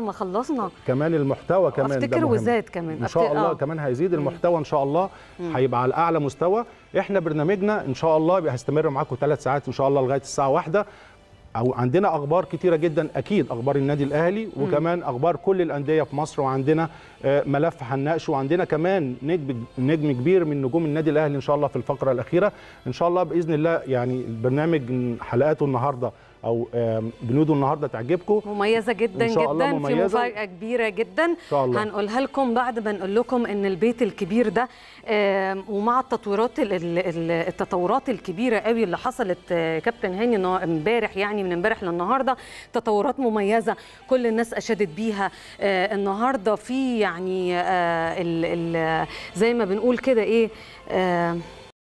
ما خلصنا كمان المحتوى كمان افتكر وزاد كمان ان شاء الله آه. كمان هيزيد المحتوى ان شاء الله هيبقى على اعلى مستوى احنا برنامجنا ان شاء الله هيستمر معاكم ثلاث ساعات ان شاء الله لغايه الساعه واحدة او عندنا اخبار كثيره جدا اكيد اخبار النادي الاهلي وكمان اخبار كل الانديه في مصر وعندنا آه، ملف هنناقشه وعندنا كمان نجم نجم كبير من نجوم النادي الاهلي ان شاء الله في الفقره الاخيره ان شاء الله باذن الله يعني البرنامج حلقاته النهارده او بنوده النهارده تعجبكم مميزه جدا إن شاء الله جدا مميزة. في مفاجاه كبيره جدا إن شاء الله. هنقولها لكم بعد ما نقول لكم ان البيت الكبير ده ومع التطورات التطورات الكبيره قوي اللي حصلت آه، كابتن هاني امبارح يعني من امبارح للنهارده تطورات مميزه كل الناس اشادت بيها آه، النهارده في يعني آه، زي ما بنقول كده ايه